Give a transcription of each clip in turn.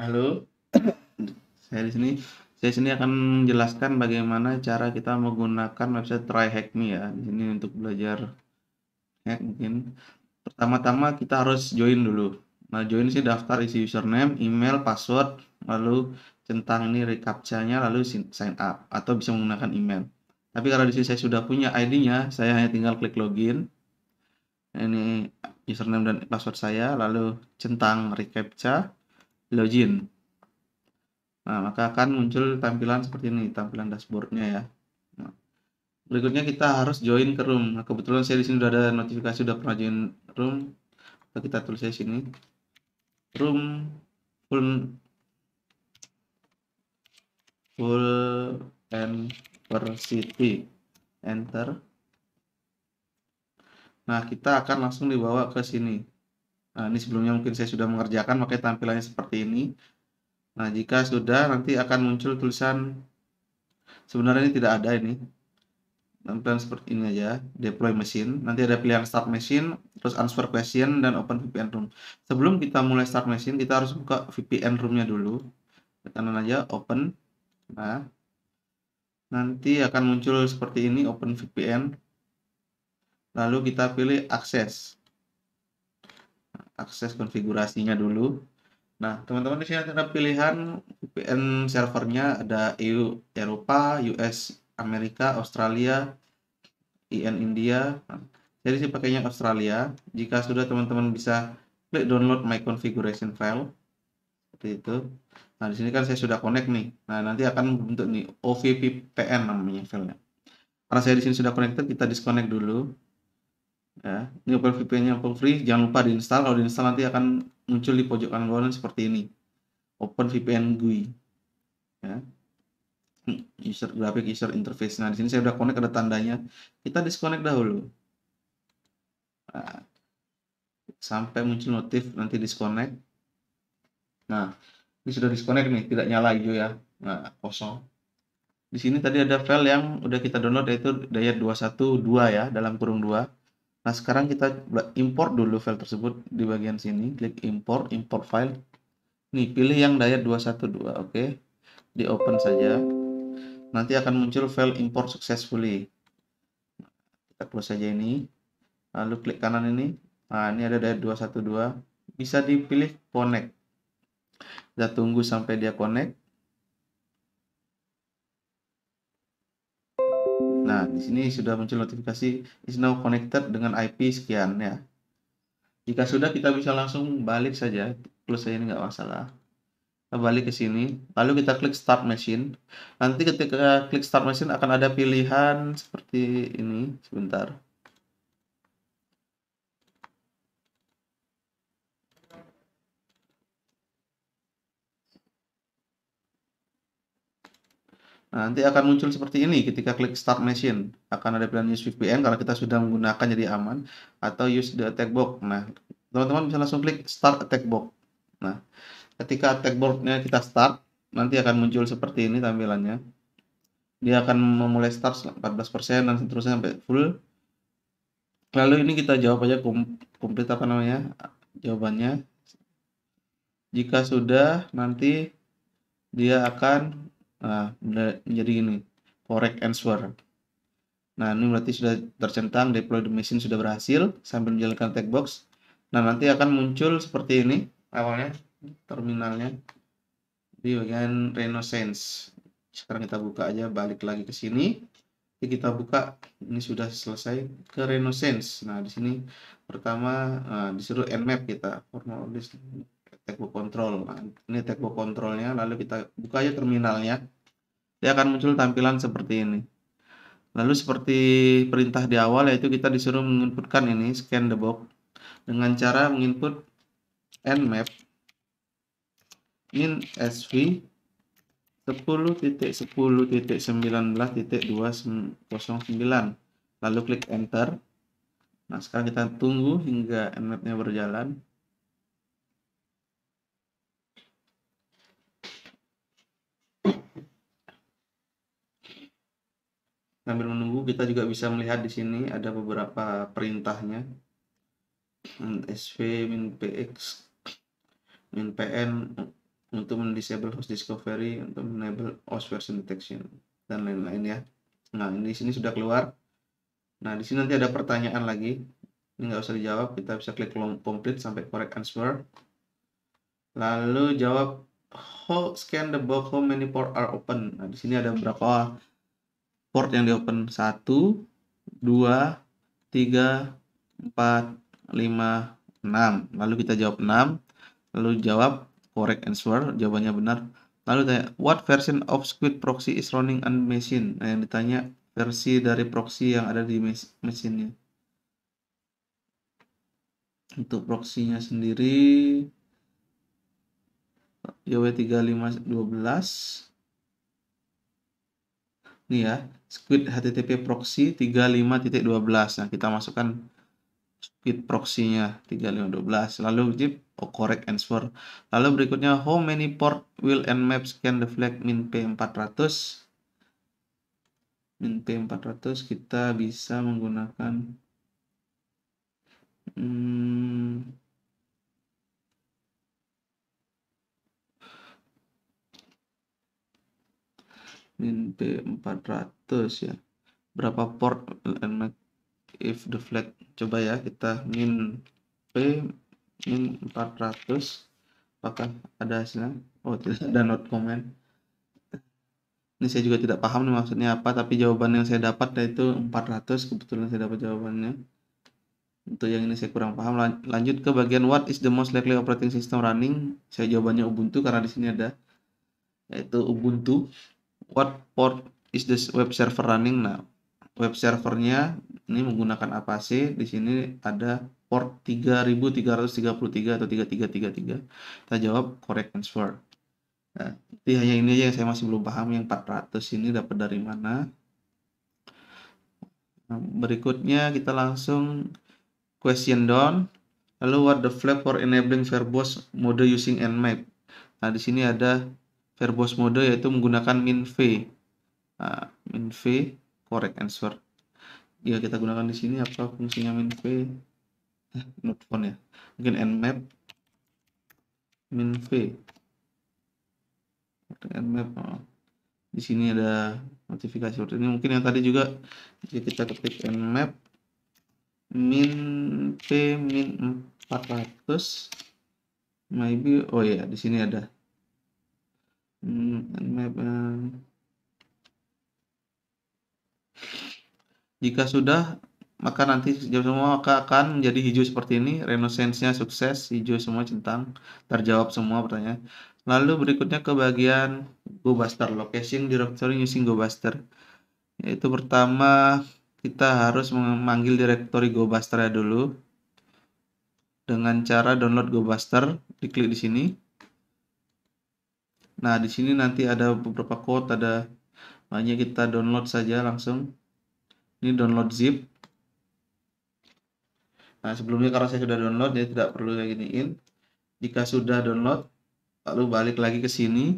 Halo, saya di sini. Saya di sini akan menjelaskan bagaimana cara kita menggunakan website Try Hack Me ya. Di sini untuk belajar hack mungkin. Pertama-tama kita harus join dulu. Nah, join sih daftar isi username, email, password, lalu centang ini recaptcha-nya lalu sign up atau bisa menggunakan email. Tapi kalau di sini saya sudah punya ID-nya, saya hanya tinggal klik login. Ini username dan password saya, lalu centang recaptcha login. Nah, maka akan muncul tampilan seperti ini, tampilan dashboardnya ya. Nah, berikutnya kita harus join ke room. Nah, kebetulan saya di sini sudah ada notifikasi sudah pernah join room. Nah, kita tulis di sini room full full and per city enter nah kita akan langsung dibawa ke sini Nah, ini sebelumnya mungkin saya sudah mengerjakan, makanya tampilannya seperti ini. Nah, jika sudah, nanti akan muncul tulisan, sebenarnya ini tidak ada ini. Tampilan seperti ini aja, deploy machine. Nanti ada pilihan start machine, terus answer question, dan open VPN room. Sebelum kita mulai start machine, kita harus buka VPN roomnya dulu. Tekanan aja, open. Nah, nanti akan muncul seperti ini, open VPN. Lalu kita pilih akses akses konfigurasinya dulu. Nah, teman-teman di sini ada pilihan VPN servernya ada EU Eropa, US Amerika, Australia, IN e India. Nah, jadi sih pakainya Australia. Jika sudah teman-teman bisa klik download my configuration file seperti itu. Nah, di sini kan saya sudah connect nih. Nah, nanti akan membentuk nih OVPN namanya filenya. Karena saya di sini sudah connected, kita disconnect dulu ya ini open VPN-nya open Free jangan lupa diinstal kalau diinstal nanti akan muncul di pojok kanan bawah seperti ini Open VPN GUI ya user graphic user interface nah di sini saya udah connect ada tandanya kita disconnect dahulu nah, sampai muncul notif nanti disconnect nah ini sudah disconnect nih tidak nyala hijau gitu ya nah kosong di sini tadi ada file yang udah kita download yaitu daya 212 ya dalam kurung 2 Nah, sekarang kita import dulu file tersebut di bagian sini. Klik import, import file. Nih, pilih yang daya 212, oke. Okay. Di open saja. Nanti akan muncul file import successfully. Kita close saja ini. Lalu klik kanan ini. Nah, ini ada daya 212. Bisa dipilih connect. Kita tunggu sampai dia connect. Nah, di sini sudah muncul notifikasi is now connected dengan IP sekian ya. Jika sudah kita bisa langsung balik saja, plus saya ini nggak masalah. Kita balik ke sini, lalu kita klik start machine. Nanti ketika klik start machine akan ada pilihan seperti ini, sebentar. Nah, nanti akan muncul seperti ini ketika klik Start Machine. Akan ada pilihan Use VPN kalau kita sudah menggunakan jadi aman atau Use the Attack Box. Nah, teman-teman bisa langsung klik Start Attack Box. Nah, ketika Attack boxnya kita start, nanti akan muncul seperti ini tampilannya. Dia akan memulai start 14% dan seterusnya sampai full. Lalu ini kita jawab aja komplit apa namanya jawabannya. Jika sudah, nanti dia akan Nah, menjadi ini correct answer. Nah, ini berarti sudah tercentang, deploy the machine sudah berhasil sambil menjalankan tag box. Nah, nanti akan muncul seperti ini awalnya terminalnya di bagian Renaissance. Sekarang kita buka aja balik lagi ke sini. Jadi kita buka ini sudah selesai ke Renaissance. Nah, di sini pertama nah, disuruh nmap kita formal list textbook control Nah, Ini textbook controlnya lalu kita buka aja terminalnya. Dia akan muncul tampilan seperti ini. Lalu seperti perintah di awal yaitu kita disuruh menginputkan ini scan the box dengan cara menginput nmap min sv 10.10.19.209 lalu klik enter nah sekarang kita tunggu hingga nmapnya berjalan sambil menunggu kita juga bisa melihat di sini ada beberapa perintahnya sv min px min pn untuk mendisable host discovery untuk enable host version detection dan lain-lain ya nah ini di sini sudah keluar nah di sini nanti ada pertanyaan lagi ini nggak usah dijawab kita bisa klik complete sampai correct answer lalu jawab how scan the box how many port are open nah di sini ada berapa port yang di open 1 2 3 4 5 6 lalu kita jawab 6 lalu jawab correct answer jawabannya benar lalu tanya what version of squid proxy is running on machine nah, yang ditanya versi dari proxy yang ada di mes mesinnya untuk proxy-nya sendiri YW3512 ini ya squid http proxy 35.12 nah kita masukkan squid proxy-nya 35.12 lalu zip oh, correct answer lalu berikutnya how many port will and maps can the flag min p400 min p400 kita bisa menggunakan hmm, min P400 ya berapa port if the flag coba ya kita min P min 400 apakah ada hasilnya oh tidak ada iya. not comment ini saya juga tidak paham nih maksudnya apa tapi jawaban yang saya dapat yaitu 400 kebetulan saya dapat jawabannya untuk yang ini saya kurang paham lanjut ke bagian what is the most likely operating system running saya jawabannya Ubuntu karena di sini ada yaitu Ubuntu what port is this web server running now? Nah, web servernya ini menggunakan apa sih? Di sini ada port 3333 atau 3333. Kita jawab correct answer. Nah, ini hanya ini aja yang saya masih belum paham yang 400 ini dapat dari mana. Nah, berikutnya kita langsung question down. Lalu what the flag for enabling verbose mode using nmap. Nah, di sini ada verbose mode yaitu menggunakan min v. Nah, min v correct answer. Ya kita gunakan di sini apa fungsinya min v? Eh, not phone ya. Mungkin nmap min v. Nmap. Oh. Di sini ada notifikasi seperti ini. Mungkin yang tadi juga jika ya, kita ketik nmap min p min 400 maybe oh ya yeah, di sini ada jika sudah, maka nanti jawab semua maka akan menjadi hijau seperti ini. Renaissance-nya sukses, hijau semua centang, terjawab semua pertanyaan. Lalu berikutnya ke bagian GoBuster, location directory using GoBuster. Yaitu pertama kita harus memanggil directory GoBuster ya dulu dengan cara download GoBuster, diklik di sini. Nah, di sini nanti ada beberapa quote, ada banyak kita download saja langsung. Ini download zip. Nah, sebelumnya karena saya sudah download, jadi tidak perlu kayak giniin. Jika sudah download, lalu balik lagi ke sini.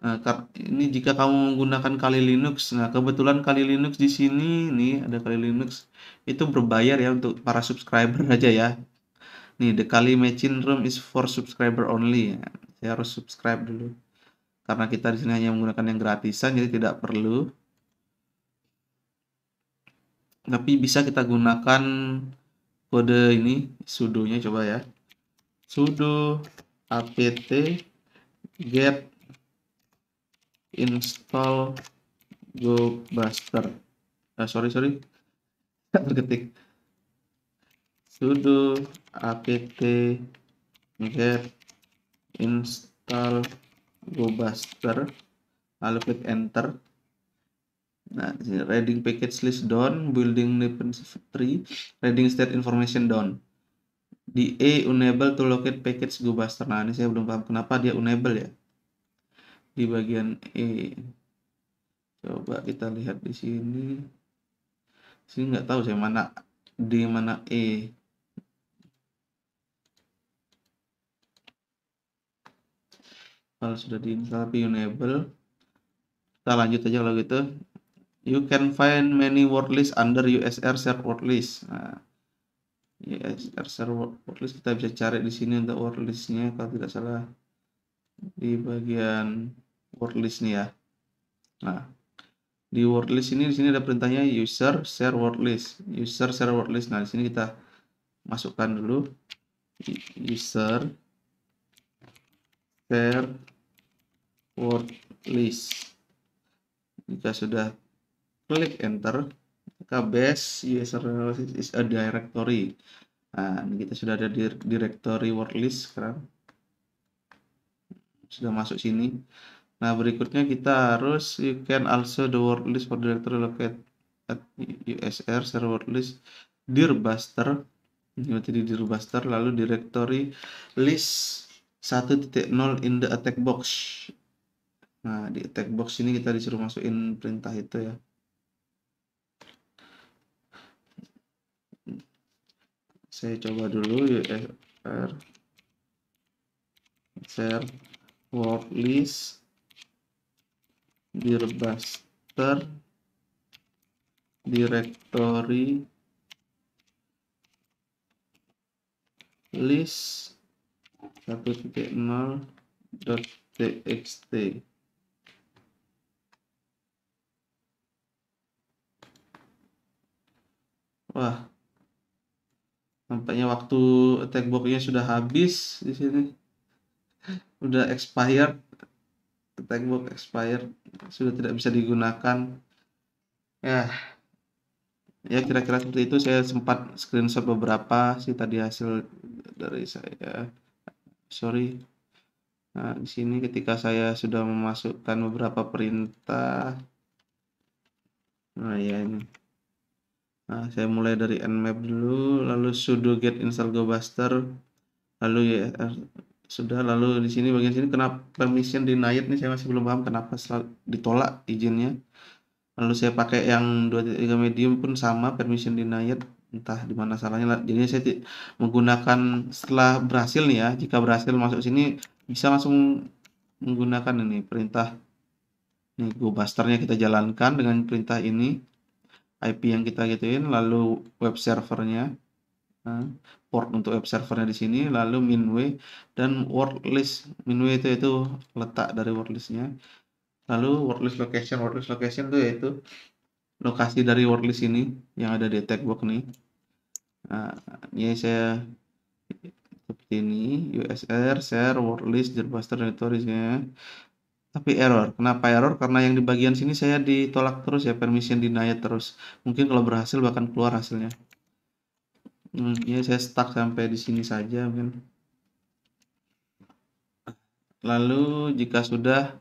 Nah, ini jika kamu menggunakan Kali Linux. Nah, kebetulan Kali Linux di sini, nih ada Kali Linux. Itu berbayar ya untuk para subscriber aja ya. Nih, the Kali Machine Room is for subscriber only. Ya harus subscribe dulu karena kita di sini hanya menggunakan yang gratisan jadi tidak perlu tapi bisa kita gunakan kode ini sudonya coba ya sudo apt get install gobuster ah, eh, sorry sorry terketik sudo apt get install gobuster lalu klik enter nah reading package list down building tree reading state information down di A enable to locate package gobuster nah ini saya belum paham kenapa dia enable ya di bagian E coba kita lihat di sini sini nggak tahu saya mana di mana E kalau sudah diinstal enable, kita lanjut aja kalau gitu you can find many word list under USR share word list nah, USR share word list kita bisa cari di sini untuk word listnya kalau tidak salah di bagian word list nih ya nah di word list ini di sini ada perintahnya user share word list user share word list nah di sini kita masukkan dulu user share word list jika sudah klik enter maka base user analysis is a directory nah ini kita sudah ada di directory word list sekarang sudah masuk sini nah berikutnya kita harus you can also the word list for directory located at usr server word list dirbuster ini di dirbuster lalu directory list 1.0 in the attack box Nah, di attack box ini kita disuruh masukin perintah itu ya. Saya coba dulu UFR share work list dirbuster directory list 1.0.txt Wah. Nampaknya waktu attack box-nya sudah habis di sini. Udah expired. Attack box expired. Sudah tidak bisa digunakan. Ya. Ya kira-kira seperti itu saya sempat screenshot beberapa sih tadi hasil dari saya. Sorry. Nah, di sini ketika saya sudah memasukkan beberapa perintah. Nah, ya ini. Nah, saya mulai dari nmap dulu, lalu sudo get install gobuster, lalu ya eh, sudah lalu di sini bagian sini kenapa permission denied nih saya masih belum paham kenapa ditolak izinnya. Lalu saya pakai yang 23 medium pun sama permission denied entah di mana salahnya Jadi saya menggunakan setelah berhasil nih ya, jika berhasil masuk sini bisa langsung menggunakan ini perintah nih gobusternya kita jalankan dengan perintah ini IP yang kita gituin lalu web servernya eh, port untuk web servernya di sini lalu minway dan word list minway itu itu letak dari word listnya lalu word location word location itu yaitu lokasi dari word ini yang ada di tag box nih nah, ini saya seperti ini usr share word list jerbaster retoriknya tapi error. Kenapa error? Karena yang di bagian sini saya ditolak terus ya, permission denied terus. Mungkin kalau berhasil bahkan keluar hasilnya. Hmm, ya saya stuck sampai di sini saja mungkin. Lalu jika sudah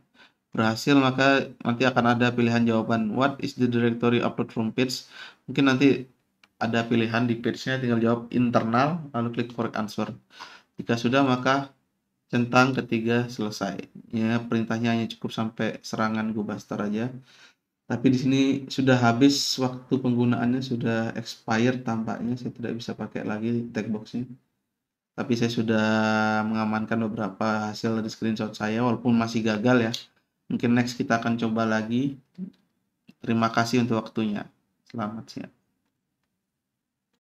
berhasil maka nanti akan ada pilihan jawaban what is the directory upload from page. Mungkin nanti ada pilihan di page-nya tinggal jawab internal lalu klik correct answer. Jika sudah maka Centang ketiga selesai. Ya, perintahnya hanya cukup sampai serangan Gubaster aja. Tapi di sini sudah habis waktu penggunaannya sudah expired tampaknya saya tidak bisa pakai lagi tag boxnya. Tapi saya sudah mengamankan beberapa hasil dari screenshot saya walaupun masih gagal ya. Mungkin next kita akan coba lagi. Terima kasih untuk waktunya. Selamat siang.